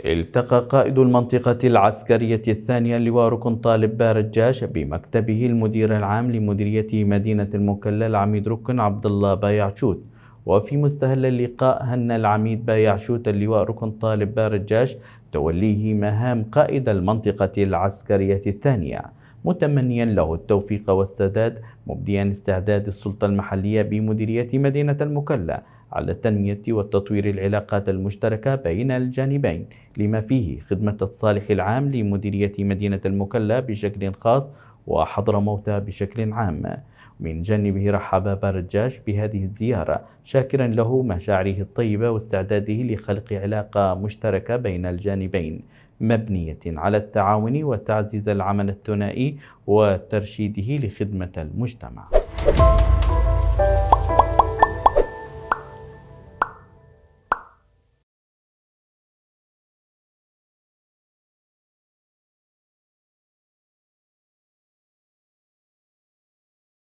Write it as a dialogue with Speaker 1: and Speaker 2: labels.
Speaker 1: التقى قائد المنطقة العسكرية الثانية اللواء ركن طالب بارجاش بمكتبه المدير العام لمديرية مدينة المكلا العميد ركن عبد الله بايعشوت وفي مستهل اللقاء هن العميد بايعشوت اللواء ركن طالب بارجاش توليه مهام قائد المنطقة العسكرية الثانية متمنيا له التوفيق والسداد مبديا استعداد السلطة المحلية بمديرية مدينة المكلا على تنمية وتطوير العلاقات المشتركة بين الجانبين لما فيه خدمة الصالح العام لمديرية مدينة المكلا بشكل خاص وحضرموت بشكل عام ومن جانبه رحب برجاش بهذه الزيارة شاكرا له مشاعره الطيبة واستعداده لخلق علاقة مشتركة بين الجانبين مبنية على التعاون وتعزيز العمل الثنائي وترشيده لخدمة المجتمع.